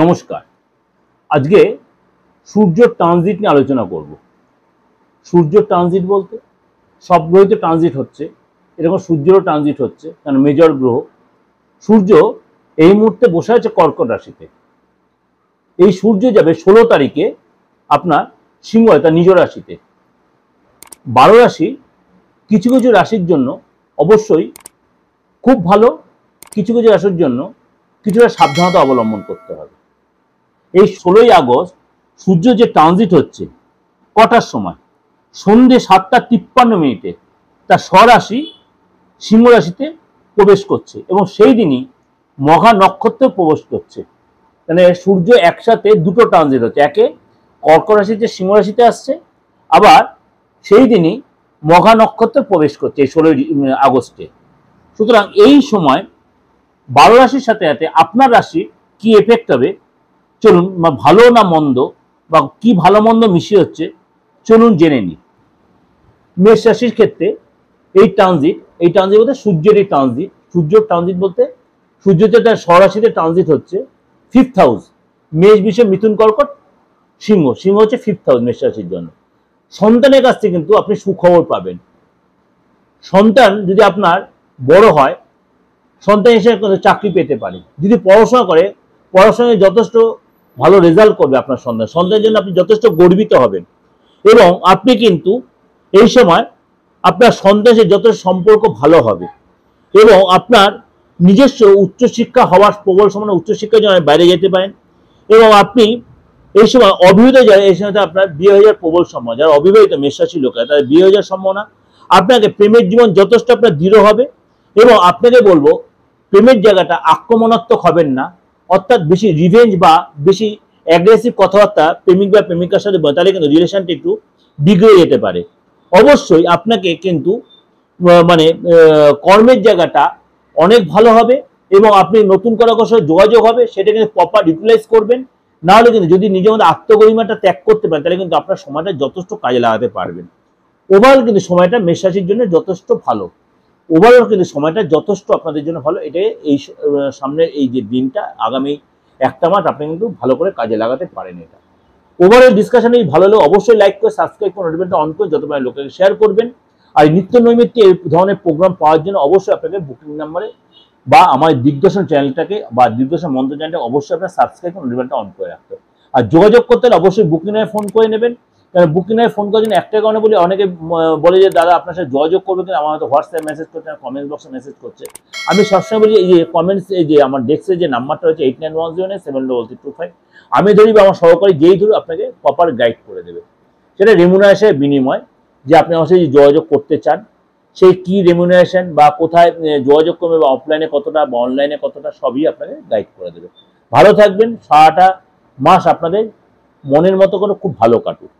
নমস্কার আজকে সূর্য ট্রানজিট নিয়ে আলোচনা করব সূর্য ট্রানজিট বলতে সব গ্রহে তো ট্রানজিট হচ্ছে এরকম সূর্যেরও ট্রানজিট হচ্ছে কারণ মেজর গ্রহ সূর্য এই মুহূর্তে বসে আছে কর্কট রাশিতে এই সূর্য যাবে ষোলো তারিখে আপনার সিংহ তার নিজ রাশিতে বারো রাশি কিছু কিছু রাশির জন্য অবশ্যই খুব ভালো কিছু কিছু রাশির জন্য কিছুটা সাবধানতা অবলম্বন করতে হবে এই ষোলোই আগস্ট সূর্য যে ট্রানজিট হচ্ছে কটার সময় সন্ধে সাতটা তিপ্পান্ন মিনিটে তার স্বরাশি সিংহরাশিতে প্রবেশ করছে এবং সেই দিনই মহা নক্ষত্রে প্রবেশ করছে মানে সূর্য একসাথে দুটো ট্রানজিট হচ্ছে একে কর্ক রাশিতে আসছে আবার সেই দিনই মহা নক্ষত্রে প্রবেশ করছে এই ষোলোই আগস্টে সুতরাং এই সময় বারো রাশির সাথে সাথে আপনার রাশি কি এফেক্ট হবে চলুন ভালো না মন্দ বা কি ভালো মন্দ মিশিয়ে হচ্ছে চলুন জেনে নিই মেষ রাশির ক্ষেত্রে এই ট্রানজিট এই ট্রানজিট বলতে সূর্যের ট্রানজিট সূর্যর ট্রানজিট বলতে সূর্য তার স্বরাশিতে ট্রানজিট হচ্ছে ফিফথ হাউস মেষ বিষয় মিথুন কর্কট সিংহ সিংহ হচ্ছে ফিফথ হাউস মেষ রাশির জন্য সন্তানের কাছ থেকে কিন্তু আপনি সুখবর পাবেন সন্তান যদি আপনার বড় হয় সন্তান হিসেবে চাকরি পেতে পারে যদি পড়াশোনা করে পড়াশোনায় যথেষ্ট ভালো রেজাল্ট করবে আপনার সন্তান সন্তানের জন্য আপনি যথেষ্ট গর্বিত হবেন এবং আপনি কিন্তু এই সময় আপনার সন্তানের যথেষ্ট সম্পর্ক ভালো হবে এবং আপনার নিজস্ব উচ্চশিক্ষা হওয়ার প্রবল সময় উচ্চশিক্ষার জন্য বাইরে যেতে পারেন এবং আপনি এই সময় অবিবাহিত যারা এই সময় আপনার বিয়ে হয়ে যাওয়ার প্রবল সময় যারা অবিবাহিত মেষরাশি লোক তাদের বিয়ে হয়ে যাওয়ার সম্ভাবনা আপনাকে প্রেমের জীবন যথেষ্ট আপনার দৃঢ় হবে এবং আপনাকে বলবো প্রেমের জায়গাটা আক্রমণাত্মক হবেন না অর্থাৎ বেশি রিভেঞ্জ বা বেশি অ্যাগ্রেসিভ কথাবার্তা প্রেমিক বা প্রেমিকার সাথে বলে তাহলে কিন্তু রিলেশনটি একটু বিগড়ে যেতে পারে অবশ্যই আপনাকে কিন্তু মানে কর্মের জায়গাটা অনেক ভালো হবে এবং আপনি নতুন করার সাথে যোগাযোগ হবে সেটা কিন্তু প্রপার ইউটিলাইজ করবেন নাহলে কিন্তু যদি নিজের মধ্যে আত্মগরিমাটা ত্যাগ করতে পারেন তাহলে কিন্তু আপনার সময়টা যথেষ্ট কাজে লাগাতে পারবেন ওভারঅল কিন্তু সময়টা মেষরাশির জন্য যথেষ্ট ভালো ওভারঅল কিন্তু সময়টা যথেষ্ট আপনাদের জন্য ভালো এটা এই সামনের এই যে দিনটা আগামী একটা মাস আপনি কিন্তু ভালো করে কাজে লাগাতে পারেন এটা ওভারঅল ডিসকাশন এই ভালো হলে অবশ্যই লাইক করে সাবস্ক্রাইব করে নোটিফিকেশনটা অন করে যত মানে লোকের শেয়ার করবেন আর নিত্য নৈমিত্য এই ধরনের প্রোগ্রাম পাওয়ার জন্য অবশ্যই আপনাকে বুকিং নাম্বারে বা আমার দিগদর্শন চ্যানেলটাকে বা দিগদর্শন মন্ত্র চ্যানেলটা অবশ্যই আপনার সাবস্ক্রাইব করে নোটিফিকেশনটা অন করে রাখতে আর যোগাযোগ করতে হলে অবশ্যই বুকিং নামে ফোন করে নেবেন কারণ বুকিং এর ফোন করার জন্য একটাই কারণে বলি অনেকে বলে যে দাদা আপনার সাথে যোগাযোগ করবে কিন্তু আমার হয়তো হোয়াটসঅ্যাপ মেসেজ করছে না কমেন্ট বক্সে মেসেজ করছে আমি সবসময় বলি এই যে কমেন্টস এই যে আমার ডেস্কের যে নাম্বারটা হচ্ছে eight nine one zero nine seven double three two five আমি ধরি বা আমার সহকারী যেই ধরুন আপনাকে প্রপার গাইড করে দেবে সেটা রেমুনারেশনের বিনিময় যে আপনি আমার সাথে যোগাযোগ করতে চান সেই কি রেমুনারেশন বা কোথায় যোগাযোগ করবে বা অফলাইনে কতটা বা অনলাইনে কতটা সবই আপনাকে গাইড করে দেবে ভালো থাকবেন সারাটা মাস আপনাদের মনের মতো করে খুব ভালো কাটুক